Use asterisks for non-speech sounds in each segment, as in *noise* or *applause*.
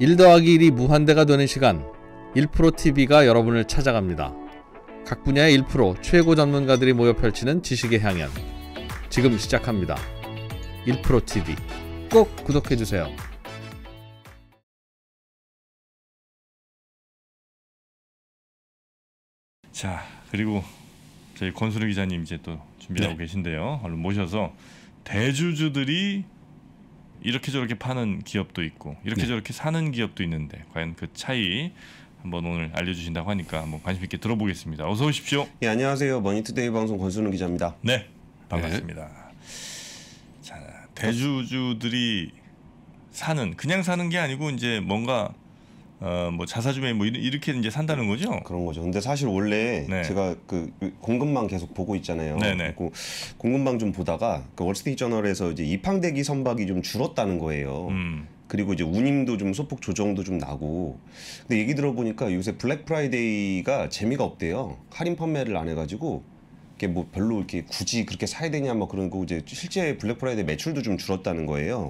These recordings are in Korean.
1 더하기 1이 무한대가 되는 시간 1프로TV가 여러분을 찾아갑니다. 각 분야의 1 최고 전문가들이 모여 펼치는 지식의 향연 지금 시작합니다. 1프로TV 꼭 구독해주세요. 자 그리고 저희 권순우 기자님 이제 또 준비하고 네. 계신데요. 얼른 모셔서 대주주들이 이렇게 저렇게 파는 기업도 있고 이렇게 네. 저렇게 사는 기업도 있는데 과연 그 차이 한번 오늘 알려주신다고 하니까 한번 관심 있게 들어보겠습니다. 어서 오십시오. 예 안녕하세요 머니투데이 방송 권순우 기자입니다. 네 반갑습니다. 네. 자 대주주들이 사는 그냥 사는 게 아니고 이제 뭔가 어뭐 자사주매 뭐 이렇게 이제 산다는 거죠. 그런 거죠. 근데 사실 원래 네. 제가 그 공급망 계속 보고 있잖아요. 네네. 그고 공급망 좀 보다가 그 월스트리트 저널에서 이제 입항대기 선박이 좀 줄었다는 거예요. 음. 그리고 이제 운임도 좀 소폭 조정도 좀 나고 근데 얘기 들어보니까 요새 블랙 프라이데이가 재미가 없대요. 할인 판매를 안 해가지고 이게 뭐 별로 이렇게 굳이 그렇게 사야 되냐 뭐 그런 거 이제 실제 블랙 프라이데이 매출도 좀 줄었다는 거예요.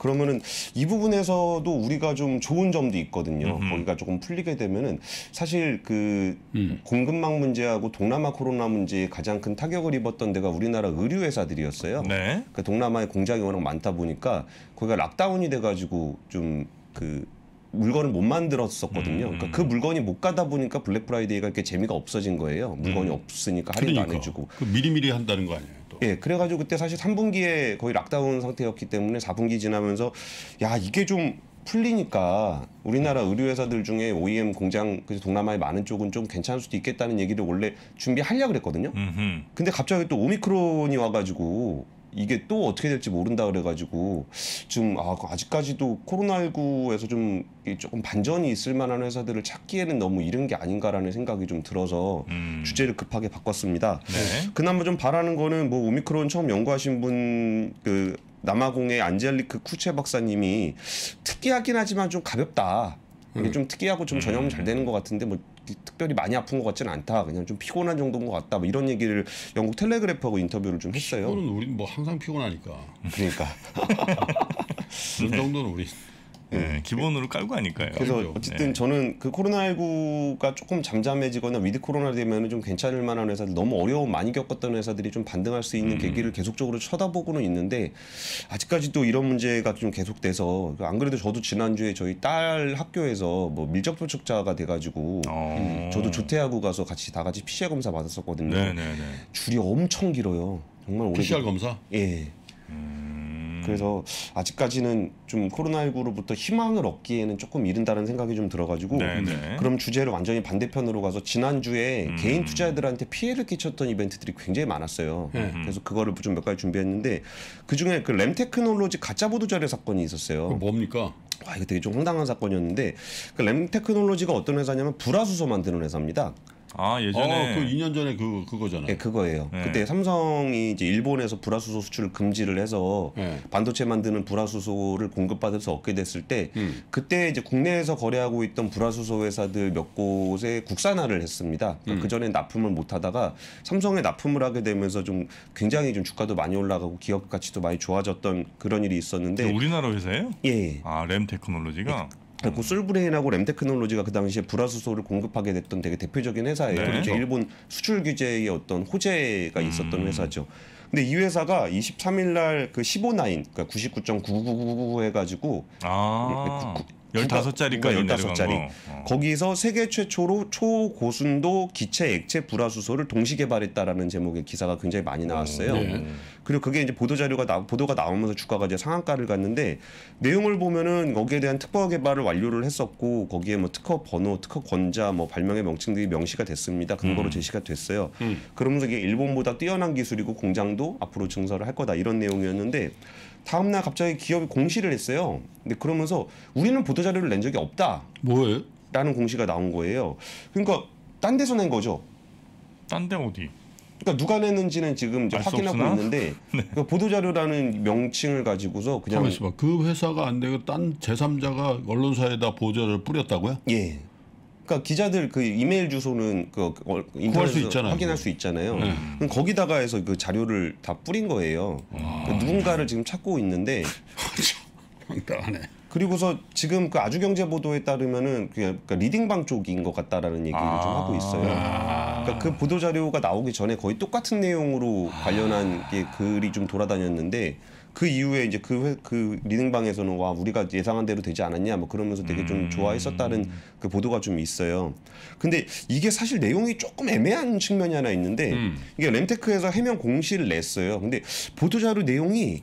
그러면은 이 부분에서도 우리가 좀 좋은 점도 있거든요. 음흠. 거기가 조금 풀리게 되면은 사실 그 음. 공급망 문제하고 동남아 코로나 문제에 가장 큰 타격을 입었던 데가 우리나라 의류 회사들이었어요. 네. 그 동남아에 공장이 워낙 많다 보니까 거기가 락다운이 돼가지고 좀 그 물건을 못 만들었었거든요. 음. 그러니까 그 물건이 못 가다 보니까 블랙 프라이데이가 이렇게 재미가 없어진 거예요. 물건이 음. 없으니까 할인도 그러니까. 안 해주고. 그 미리미리 한다는 거 아니에요? 예, 그래가지고 그때 사실 3분기에 거의 락다운 상태였기 때문에 4분기 지나면서 야 이게 좀 풀리니까 우리나라 의류회사들 중에 OEM 공장 그래서 동남아에 많은 쪽은 좀 괜찮을 수도 있겠다는 얘기를 원래 준비하려 그랬거든요. 음흠. 근데 갑자기 또 오미크론이 와가지고 이게 또 어떻게 될지 모른다 그래가지고 지금 아, 그 아직까지도 코로나19에서 좀 조금 반전이 있을 만한 회사들을 찾기에는 너무 이른 게 아닌가라는 생각이 좀 들어서 음. 주제를 급하게 바꿨습니다. 네. 그나마 좀 바라는 거는 뭐 오미크론 처음 연구하신 분 그 남아공의 안젤리크 쿠체 박사님이 특이하긴 하지만 좀 가볍다. 이게 음. 좀 특이하고 좀 전염 잘 음. 되는 것 같은데 뭐 특별히 많이 아픈 것 같지는 않다. 그냥 좀 피곤한 정도인 것 같다. 뭐 이런 얘기를 영국 텔레그래프하고 인터뷰를 좀 했어요. 피곤은 우린 뭐 항상 피곤하니까. 그러니까. *laughs* 그 정도는 우리 예, 기본으로 깔고 하니까요. 그래서 어쨌든 네. 저는 그 코로나19가 조금 잠잠해지거나 위드 코로나 되면 좀 괜찮을 만한 회사들 너무 어려움 많이 겪었던 회사들이 좀 반등할 수 있는 음. 계기를 계속적으로 쳐다보고는 있는데 아직까지도 이런 문제가 좀 계속돼서 안 그래도 저도 지난주에 저희 딸 학교에서 뭐 밀접 접촉자가 돼가지고 어. 저도 조퇴하고 가서 같이 다 같이 PCR 검사 받았었거든요. 네네네. 네, 네. 줄이 엄청 길어요. 정말 오래. PCR 검사? 예. 음. 그래서 아직까지는 좀 코로나19로부터 희망을 얻기에는 조금 이른다는 생각이 좀 들어가지고 네네. 네. 그럼 주제를 완전히 반대편으로 가서 지난주에 음. 개인 투자자들한테 피해를 끼쳤던 이벤트들이 굉장히 많았어요. 음. 그래서 그거를 좀 몇 가지 준비했는데 그중에 그, 그 램테크놀로지 가짜 보도 자료 사건이 있었어요. 뭡니까? 와 이거 되게 좀 황당한 사건이었는데 그 램테크놀로지가 어떤 회사냐면 불화수소 만드는 회사입니다. 아 예전에 어, 그 2년 전에 그 그거잖아요. 예, 그거예요. 네. 그때 삼성이 이제 일본에서 불화수소 수출을 금지를 해서 네. 반도체 만드는 불화수소를 공급받아서 얻게 됐을 때 음. 그때 이제 국내에서 거래하고 있던 불화수소 회사들 몇 곳에 국산화를 했습니다. 그러니까 음. 그 전에 납품을 못 하다가 삼성에 납품을 하게 되면서 좀 굉장히 좀 주가도 많이 올라가고 기업 가치도 많이 좋아졌던 그런 일이 있었는데 우리나라 회사예요? 예, 예. 아, 램 테크놀로지가 예. 그리고 슬브레인하고 램테크놀로지가 그 당시에 불화수소를 공급하게 됐던 되게 대표적인 회사예요. 네. 그렇죠. 그렇죠. 일본 수출 규제의 어떤 호재가 있었던 음. 회사죠. 근데 이 회사가 23일 날 그 15나인 그러니까 99.9999 해가지고 아. 예, 그 구, 구, 열다섯 짜리까 열다섯 짜리 어. 거기서 세계 최초로 초고순도 기체 액체 불화수소를 동시 개발했다라는 제목의 기사가 굉장히 많이 나왔어요. 오, 네. 그리고 그게 이제 보도 자료가 나, 보도가 나오면서 주가가 이제 상한가를 갔는데 내용을 보면은 거기에 대한 특허 개발을 완료를 했었고 거기에 뭐 특허 번호, 특허 권자, 뭐 발명의 명칭들이 명시가 됐습니다. 근거로 음. 제시가 됐어요. 음. 그러면서 이게 일본보다 뛰어난 기술이고 공장도 앞으로 증설을 할 거다 이런 내용이었는데 다음날 갑자기 기업이 공시를 했어요. 근데 그러면서 우리는 보도 자료를 낸 적이 없다. 뭐예요? 라는 공시가 나온 거예요. 그러니까 딴 데서 낸 거죠. 딴 데 어디? 그러니까 누가 냈는지는 지금 이제 확인하고 있는데 *laughs* 네. 그 보도자료라는 명칭을 가지고서 그냥 가만 그 회사가 안 되고 딴 제3자가 언론사에다 보도자를 뿌렸다고요? 예. 그러니까 기자들 그 이메일 주소는 그 어, 인터넷에서 확인할 수 있잖아요. 네. 거기다가 해서 그 자료를 다 뿌린 거예요. 아. 그 누군가를 네. 지금 찾고 있는데 황당하네. *laughs* 그렇죠. 그리고서 지금 그 아주경제보도에 따르면은 그러니까 리딩방 쪽인 것 같다라는 얘기를 아좀 아. 하고 있어요. 아 그러니까 그 보도 자료가 나오기 전에 거의 똑같은 내용으로 관련한 게 글이 좀 돌아다녔는데 그 이후에 이제 그, 회, 그 리딩방에서는 와 우리가 예상한 대로 되지 않았냐 뭐 그러면서 되게 좀 음. 좋아했었다는 그 보도가 좀 있어요. 근데 이게 사실 내용이 조금 애매한 측면이 하나 있는데 음. 이게 램테크에서 해명 공시를 냈어요. 근데 보도 자료 내용이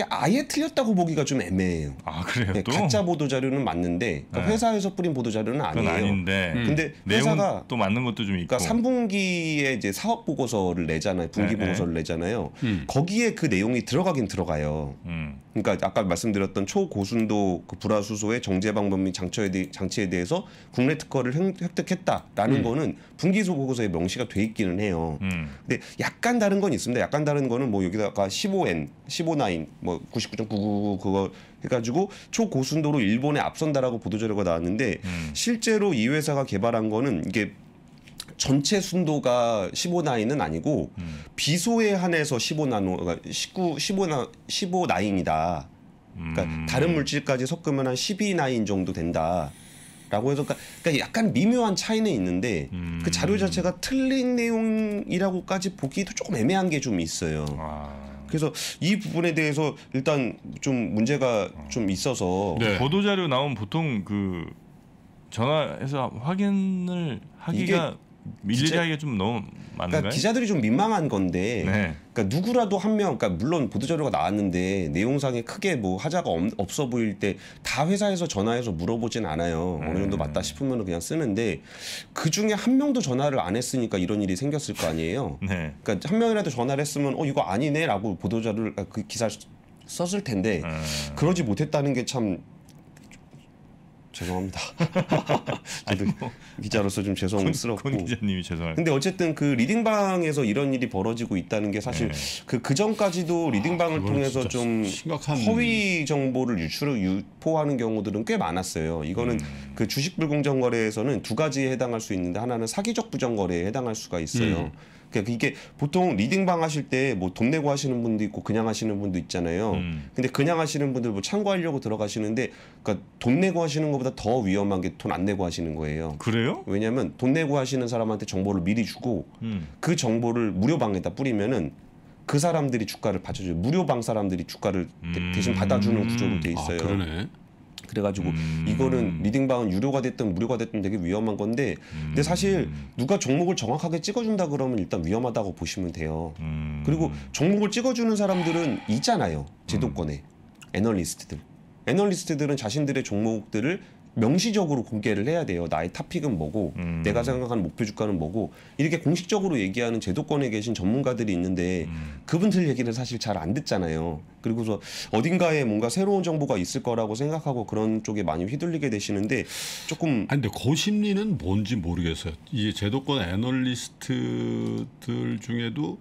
게 아예 틀렸다고 보기가 좀 애매해요. 아 그래요? 네, 또? 가짜 보도 자료는 맞는데 그러니까 네. 회사에서 뿌린 보도 자료는 아니에요. 아닌데. 음. 근데 음. 회사가 또 맞는 것도 좀 그러니까 있고. 그러니까 3분기에 이제 사업 보고서를 내잖아요. 분기 네, 네, 보고서를 내잖아요. 음. 거기에 그 내용이 들어가긴 들어가요. 음. 그러니까 아까 말씀드렸던 초고순도 그 불화수소의 정제 방법 및 장치에, 대, 장치에 대해서 국내 특허를 획득했다라는 음. 거는 분기소 보고서에 명시가 돼 있기는 해요. 음. 근데 약간 다른 건 있습니다. 약간 다른 거는 뭐 여기다가 15N, 15나인 뭐99.99 그거 해가지고 초고순도로 일본에 앞선다라고 보도자료가 나왔는데 음. 실제로 이 회사가 개발한 거는 이게 전체 순도가 15나인은 아니고 음. 비소에 한해서 15나노 19 15나 15나인이다. 그러니까 음. 다른 물질까지 섞으면 한 12나인 정도 된다. 라고 해서 그러니까, 그러니까 약간 미묘한 차이는 있는데 그 음. 그 자료 자체가 틀린 내용이라고까지 보기도 조금 애매한 게 좀 있어요. 아. 그래서 이 부분에 대해서 일단 좀 문제가 아. 좀 있어서 네. 보도 자료 나온 보통 그 전화해서 확인을 하기가 밀리자이가 좀 너무 많은가요? 그러니까 기자들이 좀 민망한 건데 네. 그러니까 누구라도 한명 그러니까 물론 보도 자료가 나왔는데 내용상에 크게 뭐 하자가 없, 어 보일 때 다 회사에서 전화해서 물어보진 않아요. 음. 어느 정도 음. 맞다 싶으면 그냥 쓰는데 그 중에 한 명도 전화를 안 했으니까 이런 일이 생겼을 거 아니에요. *laughs* 네. 그러니까 한 명이라도 전화를 했으면 어 이거 아니네라고 보도 자료를 아, 그 기사 썼을 텐데 음. 그러지 못했다는 게참 죄송합니다. *laughs* 저도 아니, 뭐, 기자로서 좀 죄송스럽고. 권, 권 기자님이 죄송할. 근데 어쨌든 그 리딩방에서 이런 일이 벌어지고 있다는 게 사실 그그 네. 그, 그 전까지도 아, 리딩방을 아, 통해서 좀 심각한... 허위 정보를 유출을 유포하는 경우들은 꽤 많았어요. 이거는 음. 그 주식 불공정 거래에서는 두 가지에 해당할 수 있는데 하나는 사기적 부정 거래에 해당할 수가 있어요. 음. 그러니까 이게 보통 리딩방 하실 때 뭐 돈 내고 하시는 분도 있고 그냥 하시는 분도 있잖아요. 음. 근데 그냥 하시는 분들 뭐 참고하려고 들어가시는데 그러니까 돈 내고 하시는 것보다 더 위험한 게 돈 안 내고 하시는 거예요. 그래요? 왜냐하면 돈 내고 하시는 사람한테 정보를 미리 주고 음. 그 정보를 무료방에다 뿌리면은 그 사람들이 주가를 받쳐줘요. 무료방 사람들이 주가를 음. 대, 신 받아주는 구조로 돼 아, 있어요. 아, 그러네. 그래가지고 음. 이거는 리딩방은 유료가 됐든 무료가 됐든 되게 위험한 건데 근데 사실 음. 누가 종목을 정확하게 찍어준다 그러면 일단 위험하다고 보시면 돼요. 음. 그리고 종목을 찍어주는 사람들은 있잖아요. 제도권에 음. 애널리스트들. 애널리스트들은 자신들의 종목들을 명시적으로 공개를 해야 돼요. 나의 탑픽은 뭐고 음. 내가 생각하는 목표 주가는 뭐고 이렇게 공식적으로 얘기하는 제도권에 계신 전문가들이 있는데 음. 그분들 얘기를 사실 잘 안 듣잖아요. 그리고서 어딘가에 뭔가 새로운 정보가 있을 거라고 생각하고 그런 쪽에 많이 휘둘리게 되시는데 조금 아니 근데 거심리는 뭔지 모르겠어요. 이 제도권 애널리스트들 중에도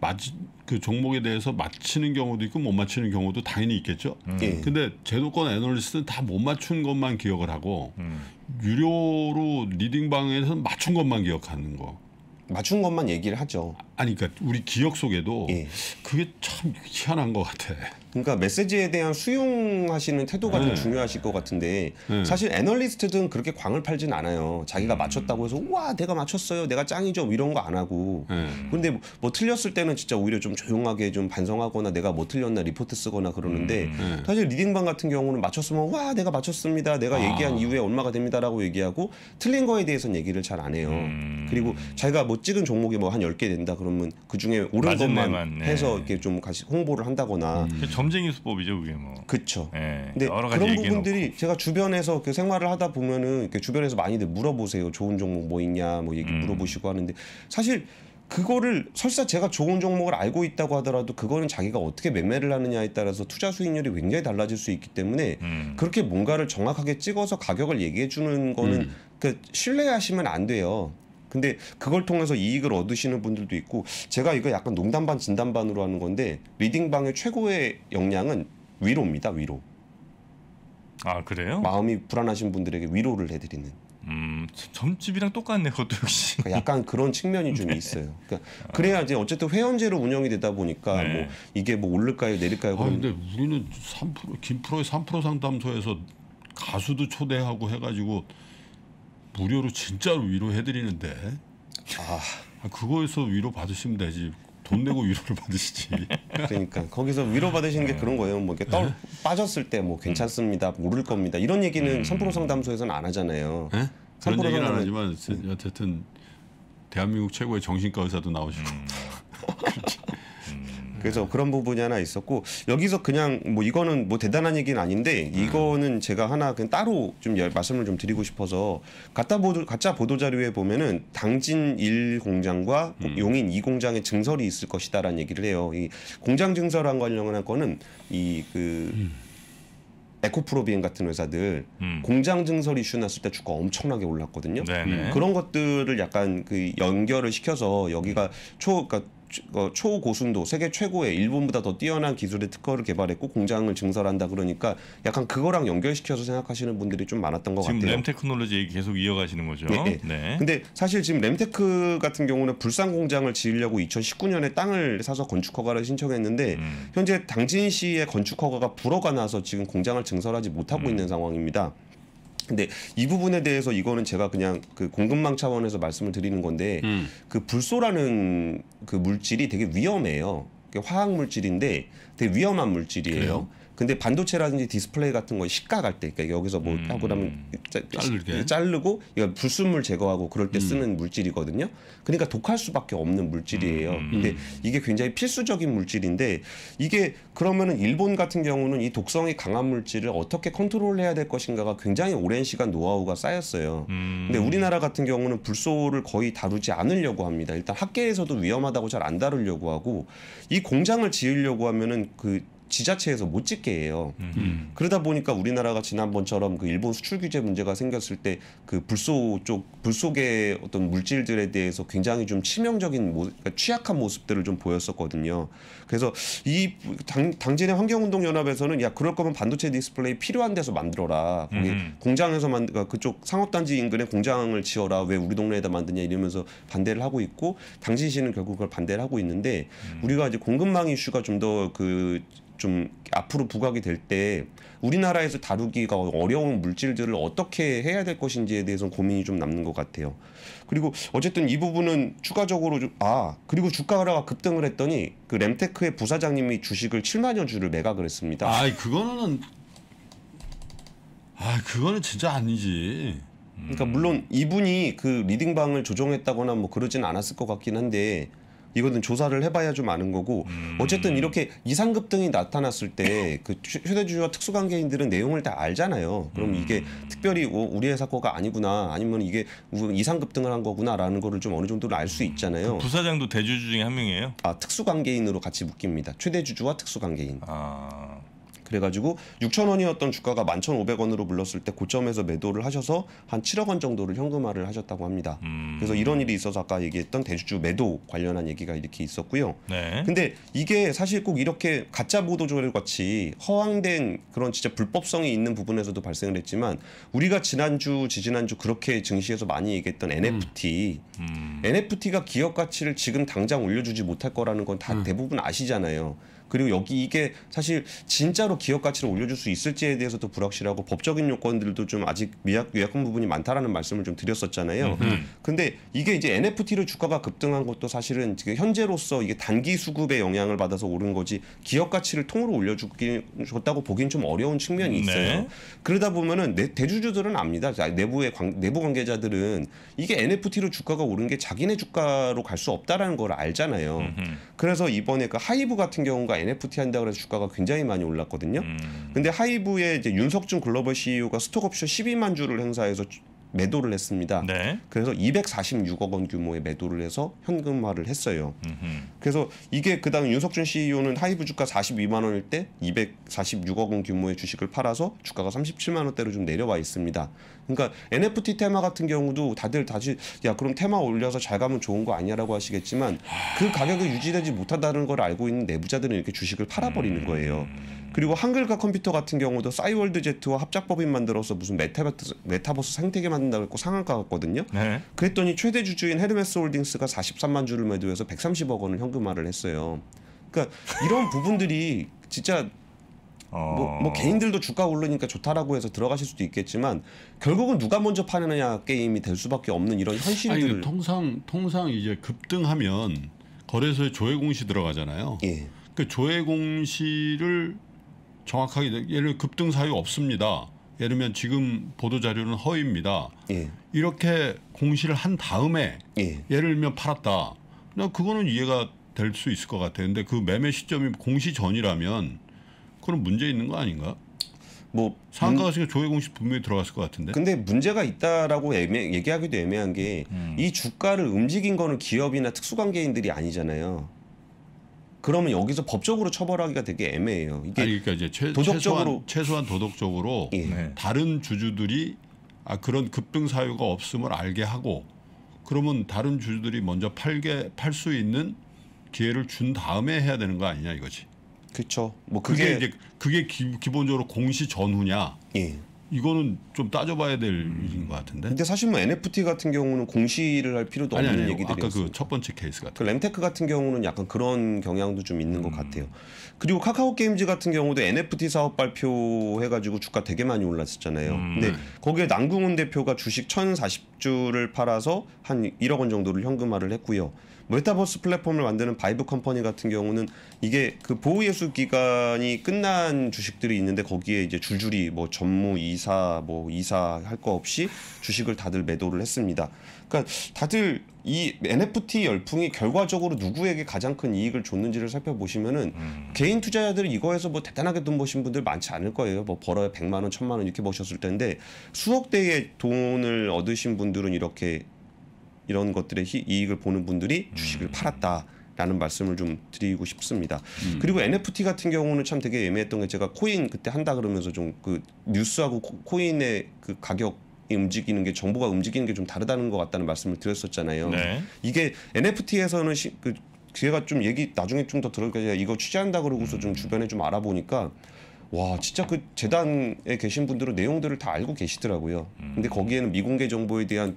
맞그 종목에 대해서 맞히는 경우도 있고 못 맞히는 경우도 당연히 있겠죠. 음. 예. 근데 제도권 애널리스트는 다 못 맞춘 것만 기억을 하고 음. 유료로 리딩방에서 맞춘 것만 기억하는 거. 맞춘 것만 얘기를 하죠. 아니 그러니까 우리 기억 속에도 예. 그게 참 희한한 것 같아. 그러니까 메시지에 대한 수용하시는 태도가 네. 좀 중요하실 것 같은데 네. 사실 애널리스트든 그렇게 광을 팔진 않아요. 자기가 음. 맞췄다고 해서 와 내가 맞췄어요, 내가 짱이죠 뭐 이런 거 안 하고. 그런데 네. 뭐, 뭐, 틀렸을 때는 진짜 오히려 좀 조용하게 좀 반성하거나 내가 뭐 틀렸나 리포트 쓰거나 그러는데 음. 네. 사실 리딩방 같은 경우는 맞췄으면 와 내가 맞췄습니다, 내가 아. 얘기한 이후에 얼마가 됩니다라고 얘기하고 틀린 거에 대해서는 얘기를 잘 안 해요. 음. 그리고 자기가 뭐 찍은 종목이 뭐한 열 개 된다 그러면 그 중에 옳은 것만 네. 해서 이렇게 좀 같이 홍보를 한다거나. 음. 점쟁이 수법이죠, 그게 뭐. 그렇죠. 예, 근데 여러 가지 그런 부분들이 놓고. 제가 주변에서 그 생활을 하다 보면은 이렇게 주변에서 많이들 물어보세요. 좋은 종목 뭐 있냐, 뭐 얘기 음. 물어보시고 하는데 사실 그거를 설사 제가 좋은 종목을 알고 있다고 하더라도 그거는 자기가 어떻게 매매를 하느냐에 따라서 투자 수익률이 굉장히 달라질 수 있기 때문에 음. 그렇게 뭔가를 정확하게 찍어서 가격을 얘기해 주는 거는 음. 그 신뢰하시면 안 돼요. 근데 그걸 통해서 이익을 얻으시는 분들도 있고 제가 이거 약간 농담 반 진담 반으로 하는 건데 리딩방의 최고의 역량은 위로입니다. 위로. 아 그래요? 마음이 불안하신 분들에게 위로를 해드리는. 음 점집이랑 똑같네 그것도 역시. 그러니까 약간 그런 측면이 좀 네. 있어요. 그러니까 아. 그래야 이제 어쨌든 회원제로 운영이 되다 보니까 네. 뭐 이게 뭐 오를까요 내릴까요? 아 근데 우리는 3% 김프로의 3% 상담소에서 가수도 초대하고 해가지고 무료로 진짜로 위로해드리는데 아. 아 그거에서 위로 받으시면 되지 돈 내고 위로를 받으시지. *laughs* 그러니까 거기서 위로 받으시는 게 네. 그런 거예요. 뭐 이렇게 떨 에? 네. 빠졌을 때 뭐 괜찮습니다, 모를 겁니다 이런 얘기는 음. 3% 상담소에서는 안 하잖아요. 에? 네? 그런 얘기는 안 하지만 음. 어쨌든 대한민국 최고의 정신과 의사도 나오시고. 음. *laughs* 그래서 그런 부분이 하나 있었고 여기서 그냥 뭐 이거는 뭐 대단한 얘기는 아닌데 이거는 제가 하나 그냥 따로 좀 말씀을 좀 드리고 싶어서 가짜 보도 가짜 보도 자료에 보면은 당진 일 공장과 음. 용인 이 공장의 증설이 있을 것이다라는 얘기를 해요. 이 공장 증설한 관련한 거는 이그 음. 에코프로비엔 같은 회사들 음. 공장 증설 이슈 났을 때 주가 엄청나게 올랐거든요. 네네. 네. 그런 것들을 약간 그 연결을 시켜서 여기가 초 그러니까 어, 초고순도 세계 최고의 일본보다 더 뛰어난 기술의 특허를 개발했고 공장을 증설한다 그러니까 약간 그거랑 연결시켜서 생각하시는 분들이 좀 많았던 것 지금 같아요. 지금 램테크놀로지 얘기 계속 이어가시는 거죠. 네. 네. 근데 사실 지금 램테크 같은 경우는 불산 공장을 지으려고 2019년에 땅을 사서 건축 허가를 신청했는데 음. 현재 당진시의 건축 허가가 불어가 나서 지금 공장을 증설하지 못하고 음. 있는 상황입니다. 근데 이 부분에 대해서 이거는 제가 그냥 그 공급망 차원에서 말씀을 드리는 건데 음. 그 불소라는 그 물질이 되게 위험해요. 화학 물질인데 되게 위험한 물질이에요. 그래요? 근데 반도체라든지 디스플레이 같은 거 시가 갈때 그러니까 여기서 뭐 음, 하고 나면 자르게. 자르고 이거 불순물 제거하고 그럴 때 음. 쓰는 물질이거든요. 그러니까 독할 수밖에 없는 물질이에요. 음. 근데 음. 이게 굉장히 필수적인 물질인데 이게 그러면은 일본 같은 경우는 이 독성이 강한 물질을 어떻게 컨트롤해야 될 것인가가 굉장히 오랜 시간 노하우가 쌓였어요. 근데 음. 우리나라 같은 경우는 불소를 거의 다루지 않으려고 합니다. 일단 학계에서도 위험하다고 잘 안 다루려고 하고 이 공장을 지으려고 하면은 그 지자체에서 못 짓게 해요. 음. 그러다 보니까 우리나라가 지난번처럼 그 일본 수출 규제 문제가 생겼을 때 그 불소 쪽 불속의 어떤 물질들에 대해서 굉장히 좀 치명적인 모, 그러니까 취약한 모습들을 좀 보였었거든요. 그래서 이 당, 당진의 환경운동연합에서는 야 그럴 거면 반도체 디스플레이 필요한 데서 만들어라. 거기 음. 공장에서 만 그러니까 그쪽 상업단지 인근에 공장을 지어라. 왜 우리 동네에다 만드냐 이러면서 반대를 하고 있고 당진씨는 결국 그걸 반대를 하고 있는데 음. 우리가 이제 공급망 이슈가 좀 더그 좀 앞으로 부각이 될 때 우리나라에서 다루기가 어려운 물질들을 어떻게 해야 될 것인지에 대해서는 고민이 좀 남는 것 같아요. 그리고 어쨌든 이 부분은 추가적으로 좀, 아 그리고 주가가 급등을 했더니 그 램테크의 부사장님이 주식을 7만여 주를 매각을 했습니다. 아 그거는 아 그거는 진짜 아니지. 그러니까 물론 이분이 그 리딩방을 조정했다거나 뭐 그러진 않았을 것 같긴 한데 이거는 조사를 해봐야 좀 아는 거고 음. 어쨌든 이렇게 이상급 등이 나타났을 때그 휴대주주와 특수관계인들은 내용을 다 알잖아요. 그럼 이게 음. 특별히 뭐 우리의 사고가 아니구나 아니면 이게 이상급 등을 한 거구나라는 거를 좀 어느 정도는 알수 있잖아요. 그 부사장도 대주주 중에 한 명이에요? 아 특수관계인으로 같이 묶입니다. 최대주주와 특수관계인. 아. 그래가지고 6천 원이었던 주가가 11,500원으로 물렀을 때 고점에서 매도를 하셔서 한 7억 원 정도를 현금화를 하셨다고 합니다. 음. 그래서 이런 일이 있어서 아까 얘기했던 대주주 매도 관련한 얘기가 이렇게 있었고요. 네. 근데 이게 사실 꼭 이렇게 가짜 보도조를 회 같이 허황된 그런 진짜 불법성이 있는 부분에서도 발생을 했지만 우리가 지난주 지지난주 그렇게 증시에서 많이 얘기했던 NFT 음. 음. NFT가 기업 가치를 지금 당장 올려주지 못할 거라는 건다 음. 대부분 아시잖아요. 그리고 여기 이게 사실 진짜로 기업 가치를 올려줄 수 있을지에 대해서도 불확실하고 법적인 요건들도 좀 아직 미약 약한 부분이 많다라는 말씀을 좀 드렸었잖아요. 음흠. 근데 이게 이제 NFT로 주가가 급등한 것도 사실은 지금 현재로서 이게 단기 수급의 영향을 받아서 오른 거지 기업 가치를 통으로 올려줬다고 보긴 좀 어려운 측면이 네. 있어요. 네. 그러다 보면은 내, 대주주들은 압니다. 내부의 관, 내부 관계자들은 이게 NFT로 주가가 오른 게 자기네 주가로 갈 수 없다라는 걸 알잖아요. 음흠. 그래서 이번에 그 하이브 같은 경우가 NFT 한다 고해서 주가가 굉장히 많이 올랐거든요. 음. 근데 하이브의 이제 윤석준 글로벌 CEO가 스톡옵션 12만 주를 행사해서 매도를 했습니다. 네. 그래서 246억 원 규모의 매도를 해서 현금화를 했어요. 음흠. 그래서 이게 그다음 윤석준 CEO는 하이브 주가 42만 원일 때 246억 원 규모의 주식을 팔아서 주가가 37만 원대로 좀 내려와 있습니다. 그러니까 NFT 테마 같은 경우도 다들 다시 야 그럼 테마 올려서 잘 가면 좋은 거아니냐라고 하시겠지만 그 가격을 유지되지 못하다는 걸 알고 있는 내부자들은 이렇게 주식을 팔아버리는 거예요. 음. 그리고 한글과 컴퓨터 같은 경우도 싸이월드 제트와 합작법인 만들어서 무슨 메타버스, 메타버스 생태계 만든다고 했고 상한가 같거든요. 네. 그랬더니 최대 주주인 헤르메스 홀딩스가 43만 주를 매도해서 130억 원을 현금화를 했어요. 그러니까 이런 부분들이 진짜 어. 뭐, 뭐, 개인들도 주가 오르니까 좋다라고 해서 들어가실 수도 있겠지만 결국은 누가 먼저 파느냐 게임이 될 수밖에 없는 이런 현실을 아니, 통상 통상 이제 급등하면 거래소에 조회 공시 들어가잖아요. 예. 그 조회 공시를 정확하게 예를 급등 사유 없습니다. 예를 들면 지금 보도 자료는 허위입니다. 예. 이렇게 공시를 한 다음에 예. 예를 들면 팔았다. 그거는 이해가 될 수 있을 것 같아요. 근데 그 매매 시점이 공시 전이라면 그럼 문제 있는 거 아닌가? 뭐 상가가 지금 조회공식 분명히 들어갔을 것 같은데. 근데 문제가 있다라고 애매, 얘기하기도 애매한 게이 음. 주가를 움직인 거는 기업이나 특수관계인들이 아니잖아요. 그러면 여기서 법적으로 처벌하기가 되게 애매해요. 이게 아니, 그러니까 이제 최, 도덕적으로 최소한, 최소한 도덕적으로 예. 네. 다른 주주들이 아, 그런 급등 사유가 없음을 알게 하고 그러면 다른 주주들이 먼저 팔게 팔 수 있는 기회를 준 다음에 해야 되는 거 아니냐 이거지. 그렇죠. 뭐 그게, 그게, 이제 그게 기, 본적으로 공시 전후냐. 예. 이거는 좀 따져봐야 될 음. 일인 것 같은데. 근데 사실 뭐 NFT 같은 경우는 공시를 할 필요도 아니, 없는 얘기들이 아까 그 첫 번째 케이스 같은. 그 램테크 같은 경우는 약간 그런 경향도 좀 있는 음. 것 같아요. 그리고 카카오 게임즈 같은 경우도 NFT 사업 발표해가지고 주가 되게 많이 올랐었잖아요. 음. 근데 네. 거기에 남궁훈 대표가 주식 1,040주를 팔아서 한 1억 원 정도를 현금화를 했고요. 메타버스 플랫폼을 만드는 바이브 컴퍼니 같은 경우는 이게 그 보호 예수 기간이 끝난 주식들이 있는데 거기에 이제 줄줄이 뭐 전무 이 이사 뭐 이사 할 거 없이 주식을 다들 매도를 했습니다. 그러니까 다들 이 NFT 열풍이 결과적으로 누구에게 가장 큰 이익을 줬는지를 살펴보시면은 음. 개인 투자자들이 이거에서 뭐 대단하게 돈 버신 분들 많지 않을 거예요. 뭐 벌어야 백만 원, 천만 원 이렇게 버셨을 텐데 수억 대의 돈을 얻으신 분들은 이렇게 이런 것들의 이익을 보는 분들이 주식을 음. 팔았다. 라는 말씀을 좀 드리고 싶습니다. 음. 그리고 NFT 같은 경우는 참 되게 애매했던 게 제가 코인 그때 한다 그러면서 좀 그 뉴스하고 코인의 그 가격 움직이는 게 정보가 움직이는 게 좀 다르다는 것 같다는 말씀을 드렸었잖아요. 네. 이게 NFT에서는 시, 그 제가 좀 얘기 나중에 좀 더 들을까 어 제가 이거 취재한다 그러고서 음. 좀 주변에 좀 알아보니까 와 진짜 그 재단에 계신 분들은 내용들을 다 알고 계시더라고요. 음. 근데 거기에는 미공개 정보에 대한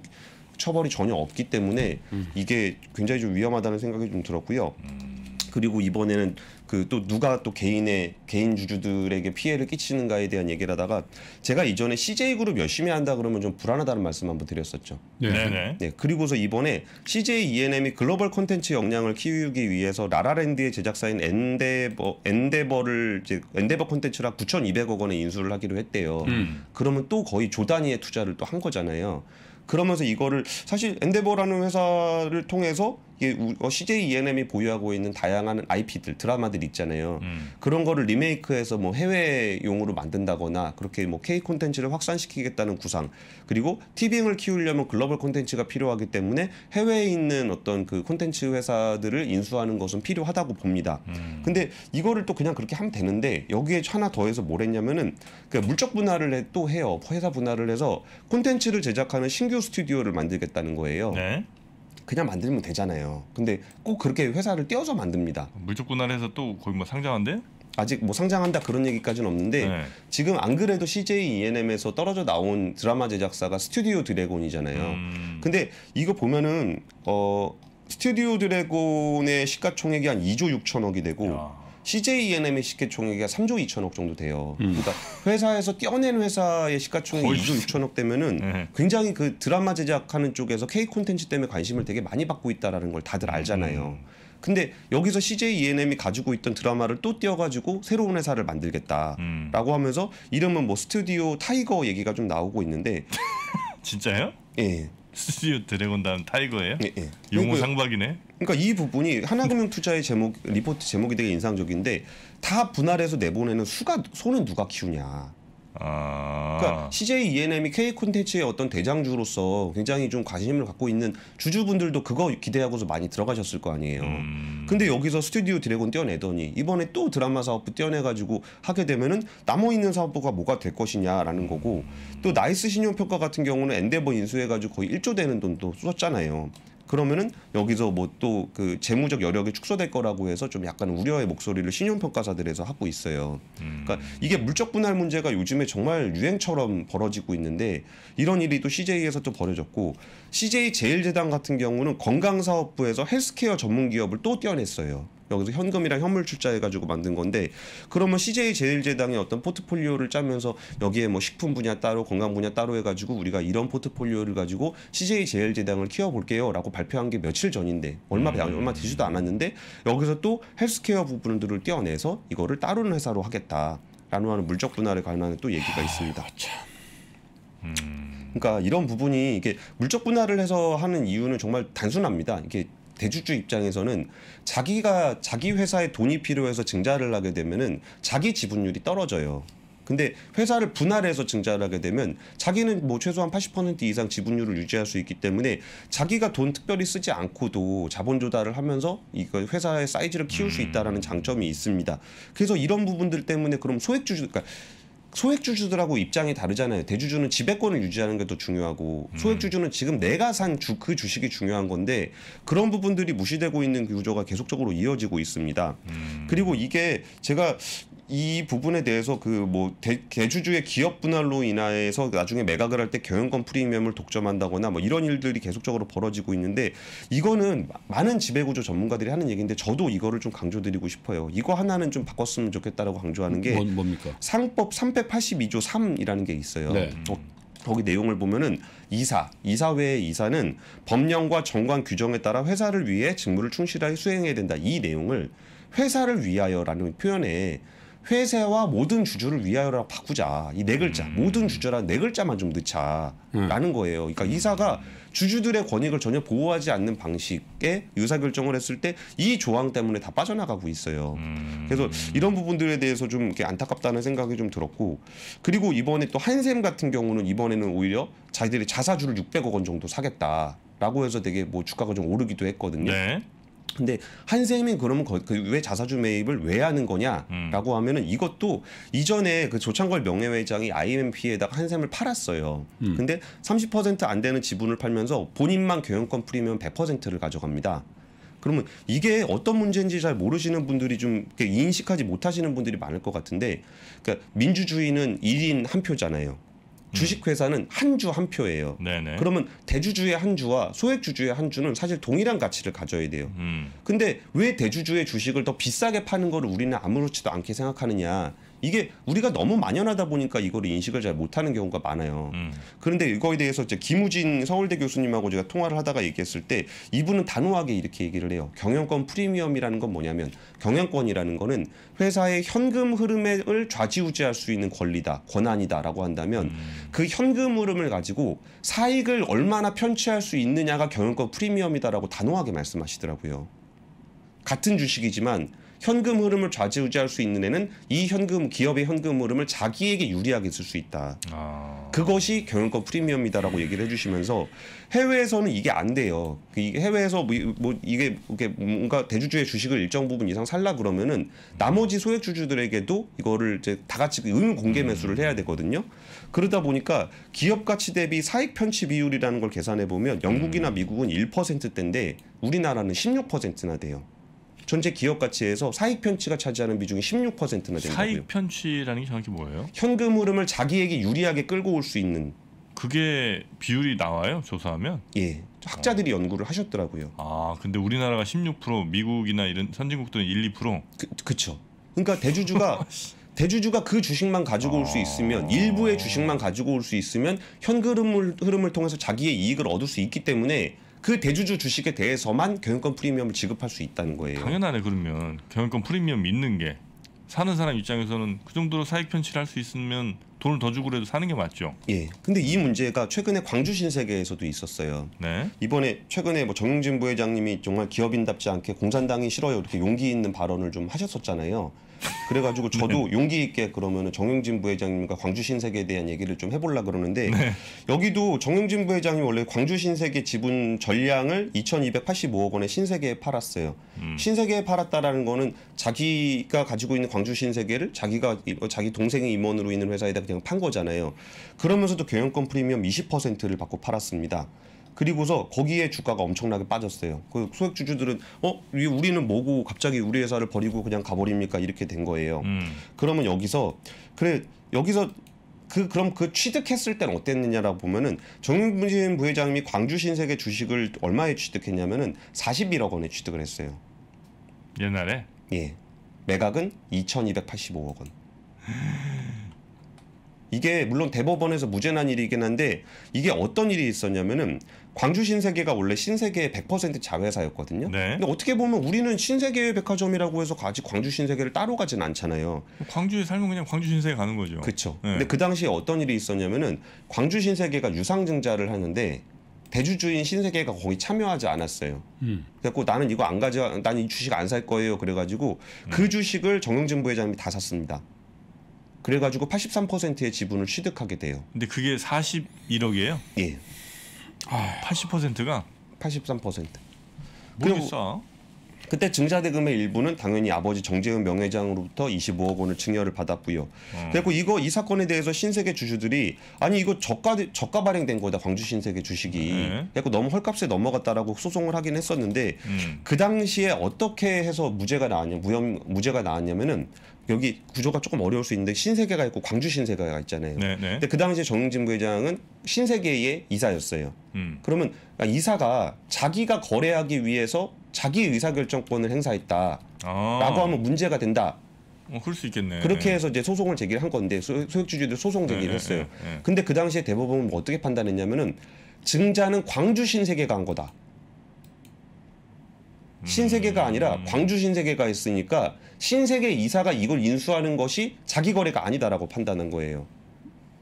처벌이 전혀 없기 때문에 음. 이게 굉장히 좀 위험하다는 생각이 좀 들었고요. 음. 그리고 이번에는 그 또 누가 또 개인의 개인 주주들에게 피해를 끼치는가에 대한 얘기를 하다가 제가 이전에 CJ 그룹 열심히 한다 그러면 좀 불안하다는 말씀 한번 드렸었죠. 네네. 네, 네. 네. 네. 그리고서 이번에 CJ E&M이 글로벌 콘텐츠 역량을 키우기 위해서 라라랜드의 제작사인 엔데버 엔데버를 이제 엔데버 콘텐츠라 9,200억 원에 인수를 하기로 했대요. 음. 그러면 또 거의 조 단위의 투자를 또 한 거잖아요. 그러면서 이거를 사실 엔데버라는 회사를 통해서 이게 어, CJ ENM이 보유하고 있는 다양한 IP들 드라마들 있잖아요. 음. 그런 거를 리메이크해서 뭐 해외용으로 만든다거나 그렇게 뭐 K 콘텐츠를 확산시키겠다는 구상 그리고 티빙을 키우려면 글로벌 콘텐츠가 필요하기 때문에 해외에 있는 어떤 그 콘텐츠 회사들을 인수하는 것은 필요하다고 봅니다. 음. 근데 이거를 또 그냥 그렇게 하면 되는데 여기에 하나 더해서 뭘 했냐면은 그 물적 분할을 해, 또 해요. 회사 분할을 해서 콘텐츠를 제작하는 신규 스튜디오를 만들겠다는 거예요. 네. 그냥 만들면 되잖아요. 근데 꼭 그렇게 회사를 띄워서 만듭니다. 물적 분할해서 또 거의 뭐 상장한데? 아직 뭐 상장한다 그런 얘기까지는 없는데 네. 지금 안 그래도 CJ ENM에서 떨어져 나온 드라마 제작사가 스튜디오 드래곤이잖아요. 음. 근데 이거 보면은 어 스튜디오 드래곤의 시가총액이 한 2조 6천억이 되고 야. CJENM의 시가총액이 3조 2천억 정도 돼요. 음. 그러니까 회사에서 떼어낸 회사의 시가총액 이 2조 6천억 되면은 네. 굉장히 그 드라마 제작하는 쪽에서 K 콘텐츠 때문에 관심을 되게 많이 받고 있다라는 걸 다들 알잖아요. 음. 근데 여기서 CJENM이 가지고 있던 드라마를 또띄어가지고 새로운 회사를 만들겠다라고 음. 하면서 이름은 뭐 스튜디오 타이거 얘기가 좀 나오고 있는데 *laughs* 진짜요? 예. 스튜디오 드래곤 다음 타이거예요? 예, 예. 용호 네, 그 상박이네. 그러니까 이 부분이 하나금융투자의 제목 리포트 제목이 되게 인상적인데 다 분할해서 내보내는 수가 소는 누가 키우냐. 아... 그러니까 CJ ENM이 K 콘텐츠의 어떤 대장주로서 굉장히 좀 관심을 갖고 있는 주주분들도 그거 기대하고서 많이 들어가셨을 거 아니에요. 음... 근데 여기서 스튜디오 드래곤 떼어내더니 이번에 또 드라마 사업부 떼어내가지고 하게 되면은 남아 있는 사업부가 뭐가 될 것이냐라는 거고 또 나이스 신용평가 같은 경우는 엔데버 인수해가지고 거의 1조 되는 돈도 썼잖아요. 그러면은 여기서 뭐 또 그 재무적 여력이 축소될 거라고 해서 좀 약간 우려의 목소리를 신용평가사들에서 하고 있어요. 음. 그러니까 이게 물적 분할 문제가 요즘에 정말 유행처럼 벌어지고 있는데 이런 일이 또 CJ에서 또 벌어졌고 CJ 제일재단 같은 경우는 건강사업부에서 헬스케어 전문 기업을 또 떼어냈어요. 여기서 현금이랑 현물 출자해가지고 만든 건데 그러면 CJ 제일제당의 어떤 포트폴리오를 짜면서 여기에 뭐 식품 분야 따로 건강 분야 따로 해가지고 우리가 이런 포트폴리오를 가지고 CJ 제일제당을 키워볼게요라고 발표한 게 며칠 전인데 얼마 음. 얼마 되지도 않았는데 여기서 또 헬스케어 부분들을 떼어내서 이거를 다른 회사로 하겠다라는 하는 물적 분할에 관한 또 얘기가 아, 있습니다. 아, 음. 그러니까 이런 부분이 이게 물적 분할을 해서 하는 이유는 정말 단순합니다. 이게 대주주 입장에서는 자기가 자기 회사에 돈이 필요해서 증자를 하게 되면은 자기 지분율이 떨어져요. 근데 회사를 분할해서 증자를 하게 되면 자기는 뭐 최소한 80% 이상 지분율을 유지할 수 있기 때문에 자기가 돈 특별히 쓰지 않고도 자본 조달을 하면서 이거 회사의 사이즈를 키울 수 있다라는 음. 장점이 있습니다. 그래서 이런 부분들 때문에 그럼 소액 주주 그러니까 소액주주들하고 입장이 다르잖아요. 대주주는 지배권을 유지하는 게 더 중요하고 음. 소액주주는 지금 내가 산 그 주식이 중요한 건데 그런 부분들이 무시되고 있는 구조가 계속적으로 이어지고 있습니다. 음. 그리고 이게 제가 이 부분에 대해서 그 뭐 대주주의 기업 분할로 인해서 나중에 매각을 할 때 경영권 프리미엄을 독점한다거나 뭐 이런 일들이 계속적으로 벌어지고 있는데 이거는 많은 지배구조 전문가들이 하는 얘기인데 저도 이거를 좀 강조드리고 싶어요. 이거 하나는 좀 바꿨으면 좋겠다라고 강조하는 게 뭡니까? 상법 382조 3이라는 게 있어요. 네. 어, 거기 내용을 보면은 이사, 이사회의 이사는 법령과 정관 규정에 따라 회사를 위해 직무를 충실하게 수행해야 된다. 이 내용을 회사를 위하여라는 표현에 회사와 모든 주주를 위하여라고 바꾸자. 이 네 글자. 음. 모든 주주라네 글자만 좀 넣자라는 음. 거예요. 그러니까 이사가 주주들의 권익을 전혀 보호하지 않는 방식의 의사결정을 했을 때 이 조항 때문에 다 빠져나가고 있어요. 음. 그래서 이런 부분들에 대해서 좀 이렇게 안타깝다는 생각이 좀 들었고 그리고 이번에 또 한샘 같은 경우는 이번에는 오히려 자기들이 자사주를 600억 원 정도 사겠다라고 해서 되게 뭐 주가가 좀 오르기도 했거든요. 네. 근데 한샘이 그러면 그 왜 자사주 매입을 왜 하는 거냐라고 음. 하면은 이것도 이전에 그 조창걸 명예회장이 IMF에다가 한샘을 팔았어요. 음. 근데 30%안 되는 지분을 팔면서 본인만 경영권 프리미엄 100%를 가져갑니다. 그러면 이게 어떤 문제인지 잘 모르시는 분들이 좀 인식하지 못하시는 분들이 많을 것 같은데 그러니까 민주주의는 1인 한 표잖아요. 주식회사는 한 주 한 표예요. 네네. 그러면 대주주의 한 주와 소액주주의 한 주는 사실 동일한 가치를 가져야 돼요. 음. 근데 왜 대주주의 주식을 더 비싸게 파는 거를 우리는 아무렇지도 않게 생각하느냐. 이게 우리가 너무 만연하다 보니까 이거를 인식을 잘 못하는 경우가 많아요. 음. 그런데 이거에 대해서 이제 김우진 서울대 교수님하고 제가 통화를 하다가 얘기했을 때 이분은 단호하게 이렇게 얘기를 해요. 경영권 프리미엄이라는 건 뭐냐면 경영권이라는 거는 회사의 현금 흐름을 좌지우지할 수 있는 권리다, 권한이다라고 한다면 음. 그 현금 흐름을 가지고 사익을 얼마나 편취할 수 있느냐가 경영권 프리미엄이다라고 단호하게 말씀하시더라고요. 같은 주식이지만 현금 흐름을 좌지우지할 수 있는 애는 이 현금 기업의 현금 흐름을 자기에게 유리하게 쓸 수 있다. 아... 그것이 경영권 프리미엄이다라고 얘기를 해주시면서 해외에서는 이게 안 돼요. 그 해외에서 뭐, 뭐 이게 뭔가 대주주의 주식을 일정 부분 이상 살라 그러면은 나머지 소액 주주들에게도 이거를 이제 다 같이 의무 그 공개 음. 매수를 해야 되거든요. 그러다 보니까 기업 가치 대비 사익 편취 비율이라는 걸 계산해 보면 영국이나 음. 미국은 1%대인데 우리나라는 16%나 돼요. 전체 기업 가치에서 사익 편취가 차지하는 비중이 16%나 된다고요. 사익 편취라는 게 정확히 뭐예요? 현금 흐름을 자기에게 유리하게 끌고 올 수 있는 그게 비율이 나와요 조사하면? 예 학자들이 어. 연구를 하셨더라고요. 아 근데 우리나라가 16% 미국이나 이런 선진국들은 1, 2% 그, 그쵸. 그러니까 대주주가 *laughs* 대주주가 그 주식만 가지고 올수 아. 있으면 아 일부의 주식만 가지고 올 수 있으면 현금 흐름을 통해서 자기의 이익을 얻을 수 있기 때문에 그 대주주 주식에 대해서만 경영권 프리미엄을 지급할 수 있다는 거예요. 당연하네 그러면 경영권 프리미엄 있는 게 사는 사람 입장에서는 그 정도로 사익 편취를 할 수 있으면 돈을 더 주고 그래도 사는 게 맞죠. 예. 근데 이 문제가 최근에 광주 신세계에서도 있었어요. 네. 이번에 최근에 뭐 정용진 부회장님이 정말 기업인답지 않게 공산당이 싫어요 이렇게 용기 있는 발언을 좀 하셨었잖아요. 그래가지고 *laughs* 네. 저도 네. 용기 있게 그러면 정용진 부회장님과 광주 신세계에 대한 얘기를 좀 해볼라 그러는데 네. 여기도 정용진 부회장이 원래 광주 신세계 지분 전량을 2,285억 원에 신세계에 팔았어요. 음. 신세계에 팔았다라는 거는 자기가 가지고 있는 광주 신세계를 자기가 자기 동생의 임원으로 있는 회사에다 그냥 그냥 판 거잖아요. 그러면서도 경영권 프리미엄 20%를 받고 팔았습니다. 그리고서 거기에 주가가 엄청나게 빠졌어요. 그 소액 주주들은 어 우리는 뭐고 갑자기 우리 회사를 버리고 그냥 가버립니까 이렇게 된 거예요. 음. 그러면 여기서 그래 여기서 그 그럼 그 취득했을 때는 어땠느냐라고 보면은 정윤진 부회장님이 광주 신세계 주식을 얼마에 취득했냐면은 41억 원에 취득을 했어요. 옛날에? 예. 매각은 2,285억 원. *laughs* 이게 물론 대법원에서 무죄난 일이긴 한데 이게 어떤 일이 있었냐면은 광주 신세계가 원래 신세계의 100% 자회사였거든요. 네. 근데 어떻게 보면 우리는 신세계의 백화점이라고 해서 같이 광주 신세계를 따로 가진 않잖아요. 광주에 살면 그냥 광주 신세계 가는 거죠. 그렇죠. 네. 근데 그 당시에 어떤 일이 있었냐면은 광주 신세계가 유상증자를 하는데 대주주인 신세계가 거기 참여하지 않았어요. 음. 그래갖고 나는 이거 안 가져, 나는 이 주식 안 살 거예요. 그래가지고 그 음. 주식을 정영진 부회장님이 다 샀습니다. 그래가지고 83%의 지분을 취득하게 돼요. 근데 그게 41억이에요? 예. 아, 80%가 83%. 뭐 비싸? 그때 증자대금의 일부는 당연히 아버지 정재훈 명예장으로부터 25억 원을 증여를 받았고요. 음. 그리고 이거 이 사건에 대해서 신세계 주주들이 아니 이거 저가 저가 발행된 거다 광주 신세계 주식이. 음. 네. 그래고 너무 헐값에 넘어갔다라고 소송을 하긴 했었는데 음. 그 당시에 어떻게 해서 무죄가 나왔냐 무혐 무죄가 나왔냐면은 여기 구조가 조금 어려울 수 있는데 신세계가 있고 광주 신세계가 있잖아요. 네, 네. 근데 그 당시 정진부 회장은 신세계의 이사였어요. 음. 그러면 아, 이사가 자기가 거래하기 위해서 자기 의사결정권을 행사했다라고 아. 하면 문제가 된다. 어, 그럴 수 있겠네. 그렇게 해서 이제 소송을 제기를 한 건데 소, 액주주들 소송 제기를 네, 네 했어요. 네네. 네. 근데 그 당시에 대법원은 뭐 어떻게 판단했냐면은 증자는 광주 신세계가 한 거다. 음. 신세계가 아니라 광주 신세계가 있으니까 신세계 이사가 이걸 인수하는 것이 자기 거래가 아니다라고 판단한 거예요.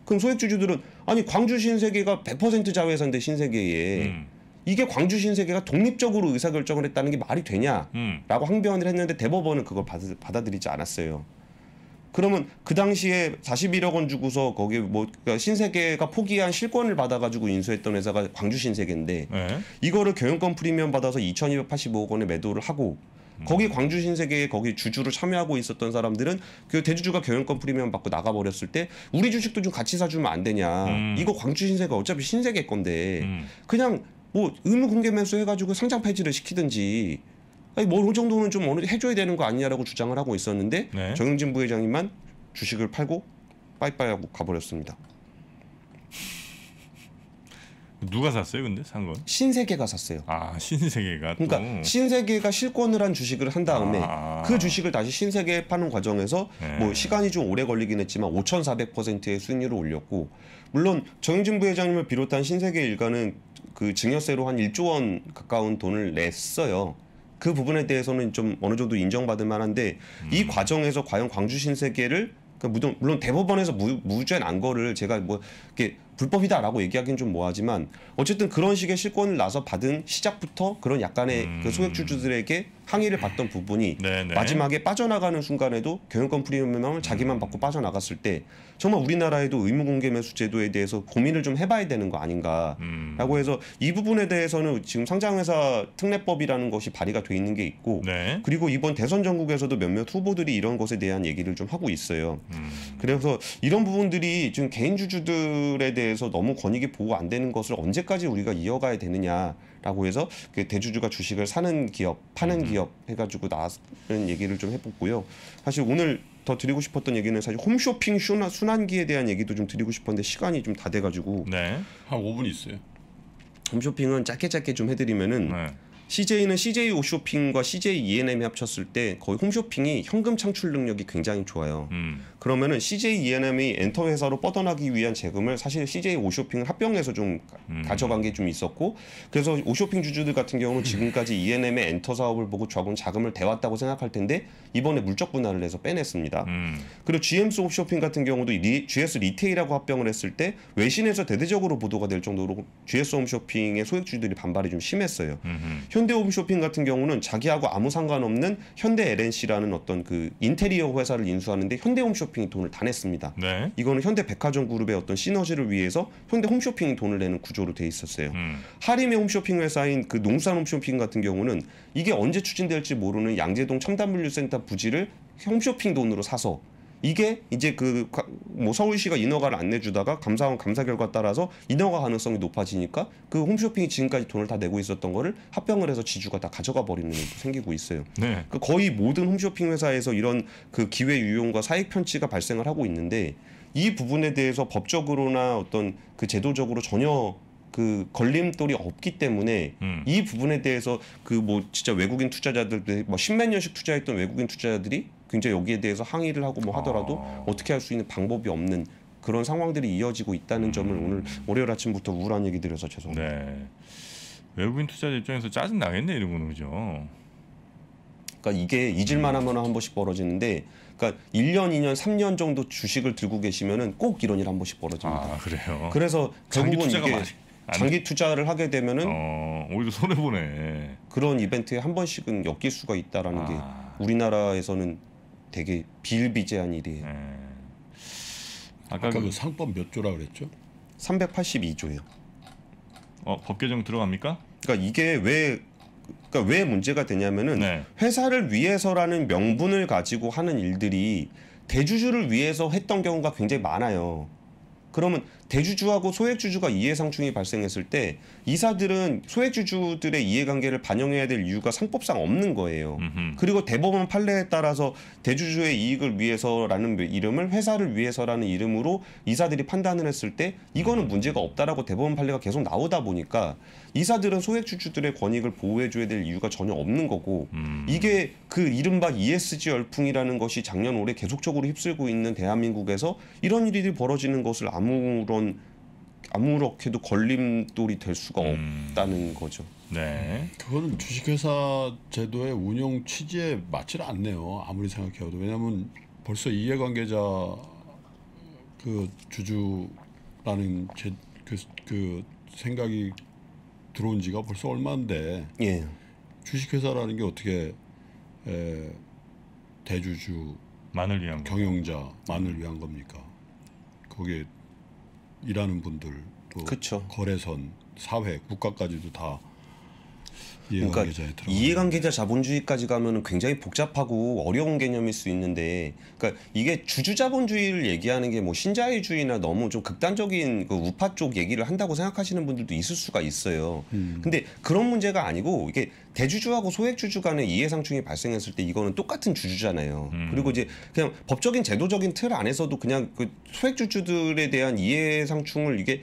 그럼 소액주주들은 아니 광주 신세계가 100% 자회사인데 신세계에 음. 이게 광주 신세계가 독립적으로 의사결정을 했다는 게 말이 되냐라고 음. 항변을 했는데 대법원은 그걸 받아, 들이지 않았어요. 그러면 그 당시에 41억 원 주고서 거기 뭐 그러니까 신세계가 포기한 실권을 받아가지고 인수했던 회사가 광주 신세계인데 네. 이거를 경영권 프리미엄 받아서 2,285억 원에 매도를 하고 음. 거기 광주 신세계 에 거기 주주로 참여하고 있었던 사람들은 그 대주주가 경영권 프리미엄 받고 나가버렸을 때 우리 주식도 좀 같이 사주면 안 되냐. 음. 이거 광주 신세가 어차피 신세계 건데 음. 그냥 뭐 의무 공개 매수 해가지고 상장 폐지를 시키든지 아니 뭐이 정도는 좀 어느 해줘야 되는 거 아니냐라고 주장을 하고 있었는데 네. 정영진 부회장님만 주식을 팔고 빠이빠이하고 가버렸습니다. 누가 샀어요, 근데 산 건? 신세계가 샀어요. 아, 신세계가. 그러니까 신세계가 실권을 한 주식을 한 다음에 아. 그 주식을 다시 신세계에 파는 과정에서 네. 뭐 시간이 좀 오래 걸리긴 했지만 5,400%의 수익률을 올렸고 물론 정영진 부회장님을 비롯한 신세계 일가는 그 증여세로 한 1조 원 가까운 돈을 냈어요. 그 부분에 대해서는 좀 어느 정도 인정받을 만한데 음. 이 과정에서 과연 광주 신세계를 그러니까 물론 대법원에서 무, 무죄 난 거를 제가 뭐 이렇게 불법이다라고 얘기하기는 좀 뭐하지만 어쨌든 그런 식의 실권을 나서 받은 시작부터 그런 약간의 그 음. 그 소액주주들에게 항의를 받던 부분이 네네. 네. 마지막에 빠져나가는 순간에도 경영권 프리미엄을 자기만 받고 빠져나갔을 때 정말 우리나라에도 의무공개 매수 제도에 대해서 고민을 좀 해봐야 되는 거 아닌가라고 음. 해서 이 부분에 대해서는 지금 상장회사 특례법이라는 것이 발의가 돼 있는 게 있고 네. 그리고 이번 대선 전국에서도 몇몇 후보들이 이런 것에 대한 얘기를 좀 하고 있어요. 음. 그래서 이런 부분들이 지금 개인 주주들에 대해서 너무 권익이 보호 안 되는 것을 언제까지 우리가 이어가야 되느냐 라고 해서 그 대주주가 주식을 사는 기업, 파는 음. 기업 해가지고 나왔는 얘기를 좀 해봤고요. 사실 오늘 더 드리고 싶었던 얘기는 사실 홈쇼핑 순환, 순환기에 대한 얘기도 좀 드리고 싶었는데 시간이 좀 다 돼가지고 네. 한 5분 있어요. 홈쇼핑은 짧게 짧게 좀 해드리면은 네. CJ는 CJ 오쇼핑과 CJ E&M이 합쳤을 때 거의 홈쇼핑이 현금 창출 능력이 굉장히 좋아요. 음. 그러면은 CJ E&M이 엔터 회사로 뻗어나기 위한 재금을 사실 CJ 오쇼핑을 합병해서 좀 음. 가져간 게 좀 있었고 그래서 오쇼핑 주주들 같은 경우는 지금까지 E&M의 엔터 사업을 보고 좌은 자금을 대왔다고 생각할 텐데 이번에 물적 분할을 해서 빼냈습니다. 음. 그리고 GMS 홈쇼핑 같은 경우도 리, GS 리테일하고 합병을 했을 때 외신에서 대대적으로 보도가 될 정도로 GS 홈쇼핑의 소액주주들이 반발이 좀 심했어요. 현대홈쇼핑 같은 경우는 자기하고 아무 상관없는 현대 LNC라는 어떤 그 인테리어 회사를 인수하는데 현대홈쇼핑이 돈을 다 냈습니다. 네. 이거는 현대백화점 그룹의 어떤 시너지를 위해서 현대홈쇼핑이 돈을 내는 구조로 돼 있었어요. 음. 하림의 홈쇼핑 회사인 그 농산홈쇼핑 같은 경우는 이게 언제 추진될지 모르는 양재동 첨단물류센터 부지를 홈쇼핑 돈으로 사서 이게 이제 그 뭐 서울시가 인허가를 안 내주다가 감사원 감사 결과 따라서 인허가 가능성이 높아지니까 그 홈쇼핑이 지금까지 돈을 다 내고 있었던 거를 합병을 해서 지주가 다 가져가 버리는 일도 생기고 있어요. 네. 그 거의 모든 홈쇼핑 회사에서 이런 그 기회 유용과 사익 편취가 발생을 하고 있는데 이 부분에 대해서 법적으로나 어떤 그 제도적으로 전혀 그 걸림돌이 없기 때문에 음. 이 부분에 대해서 그 뭐 진짜 외국인 투자자들 뭐 십몇 년씩 투자했던 외국인 투자자들이 굉장히 여기에 대해서 항의를 하고 뭐 하더라도 아. 어떻게 할 수 있는 방법이 없는 그런 상황들이 이어지고 있다는 음. 점을 오늘 월요일 아침부터 우울한 얘기 드려서 죄송합니다. 네. 외국인 투자자 입장에서 짜증 나겠네 이러고는 그죠. 그러니까 이게 잊을만하면 음. 한 번씩 벌어지는데, 그러니까 1년, 2년, 3년 정도 주식을 들고 계시면꼭 이런 일 한 번씩 벌어집니다. 아 그래요. 그래서 결국은 이게 많이... 장기 투자를 하게 되면은 어, 오히려 손해 보네. 그런 이벤트에 한 번씩은 엮일 수가 있다라는 아... 우리나라에서는 되게 비일비재한 일이에요. 음. 아까, 아까 그, 그, 상법 몇 조라 그랬죠? 3 8 2조요 어, 법 개정 들어갑니까? 그러니까 이게 왜 그러니까 왜 문제가 되냐면은 네. 회사를 위해서라는 명분을 가지고 하는 일들이 대주주를 위해서 했던 경우가 굉장히 많아요. 그러면 대주주하고 소액주주가 이해상충이 발생했을 때 이사들은 소액주주들의 이해관계를 반영해야 될 이유가 상법상 없는 거예요. 음흠. 그리고 대법원 판례에 따라서 대주주의 이익을 위해서라는 이름을 회사를 위해서라는 이름으로 이사들이 판단을 했을 때 이거는 문제가 없다라고 대법원 판례가 계속 나오다 보니까 이사들은 소액주주들의 권익을 보호해줘야 될 이유가 전혀 없는 거고 음. 이게 그 이른바 ESG 열풍이라는 것이 작년 올해 계속적으로 휩쓸고 있는 대한민국에서 이런 일이 벌어지는 것을 아무런 그러면 아무렇게도 걸림돌이 될 수가 음. 없다는 거죠. 네. 그거 주식회사 제도의 운영 취지에 맞지 않네요. 아무리 생각해도 왜냐하면 벌써 이해관계자 그 주주라는 제, 그, 그 생각이 들어온 지가 벌써 얼마인데 예. 주식회사라는 게 어떻게 에, 대주주 만을 위한 경영자만을 위한 겁니까? 거기에 일하는 분들, 그 거래선, 사회, 국가까지도 다 예, 그러니까 이해관계자 자본주의까지 가면 굉장히 복잡하고 어려운 개념일 수 있는데 그러니까 이게 주주자본주의를 얘기하는 게 뭐 신자유주의나 너무 좀 극단적인 그 우파 쪽 얘기를 한다고 생각하시는 분들도 있을 수가 있어요. 음. 근데 그런 문제가 아니고 이게 대주주하고 소액주주 간의 이해상충이 발생했을 때 이거는 똑같은 주주잖아요. 음. 그리고 이제 그냥 법적인 제도적인 틀 안에서도 그냥 그 소액주주들에 대한 이해상충을 이게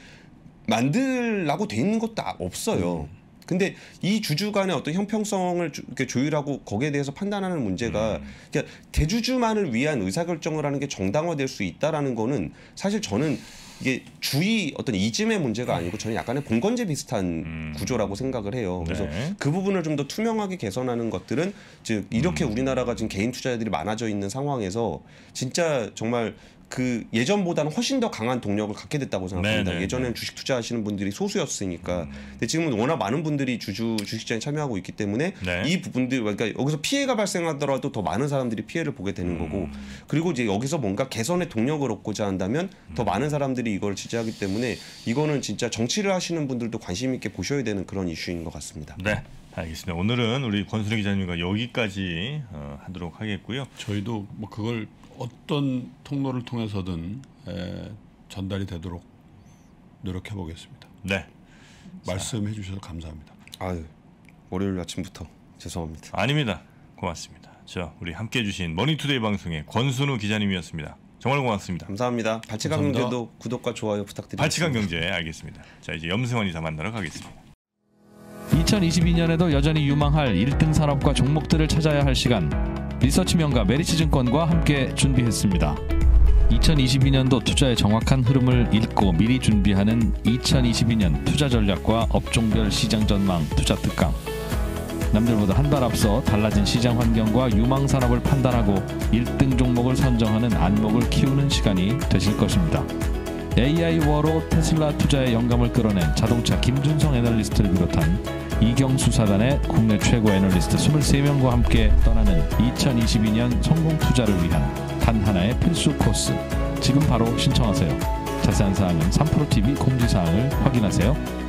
만들라고 돼 있는 것도 없어요. 음. 근데 이 주주간의 어떤 형평성을 조, 조율하고 거기에 대해서 판단하는 문제가 음. 그러니까 대주주만을 위한 의사결정을 하는 게 정당화될 수 있다라는 거는 사실 저는 이게 주의 어떤 이즘의 문제가 아니고 저는 약간의 봉건제 비슷한 음. 구조라고 생각을 해요. 그래서 네. 그 부분을 좀 더 투명하게 개선하는 것들은 즉 이렇게 음. 우리나라가 지금 개인 투자자들이 많아져 있는 상황에서 진짜 정말 그 예전보다는 훨씬 더 강한 동력을 갖게 됐다고 생각합니다. 네, 네, 예전에는 네. 주식 투자하시는 분들이 소수였으니까, 음. 근데 지금은 워낙 많은 분들이 주주 주식시장에 참여하고 있기 때문에 네. 이 부분들 그러니까 여기서 피해가 발생하더라도 더 많은 사람들이 피해를 보게 되는 음. 거고, 그리고 이제 여기서 뭔가 개선의 동력을 얻고자 한다면 더 음. 많은 사람들이 이걸 지지하기 때문에 이거는 진짜 정치를 하시는 분들도 관심 있게 보셔야 되는 그런 이슈인 것 같습니다. 네. 알겠습니다. 오늘은 우리 권순희 기자님과 여기까지 어, 하도록 하겠고요. 저희도 뭐 그걸 어떤 통로를 통해서든 에, 전달이 되도록 노력해 보겠습니다. 네. 말씀해 주셔서 감사합니다. 아 월요일 아침부터 죄송합니다. 아닙니다. 고맙습니다. 자, 우리 함께 해주신 머니투데이 방송의 권순우 기자님이었습니다. 정말 고맙습니다. 감사합니다. 발칙한 경제도 구독과 좋아요 부탁드립니다. 발칙한 경제 알겠습니다. 자, 이제 염승원 이사 만나러 가겠습니다. 2022년에도 여전히 유망할 1등 산업과 종목들을 찾아야 할 시간. 리서치명가 메리츠증권과 함께 준비했습니다. 2022년도 투자의 정확한 흐름을 읽고 미리 준비하는 2022년 투자 전략과 업종별 시장 전망 투자 특강. 남들보다 한발 앞서 달라진 시장 환경과 유망 산업을 판단하고 1등 종목을 선정하는 안목을 키우는 시간이 되실 것입니다. AI워로 테슬라 투자의 영감을 끌어낸 자동차 김준성 애널리스트를 비롯한 이경수 사단의 국내 최고 애널리스트 23명과 함께 떠나는 2022년 성공 투자를 위한 단 하나의 필수 코스. 지금 바로 신청하세요. 자세한 사항은 3프로TV 공지사항을 확인하세요.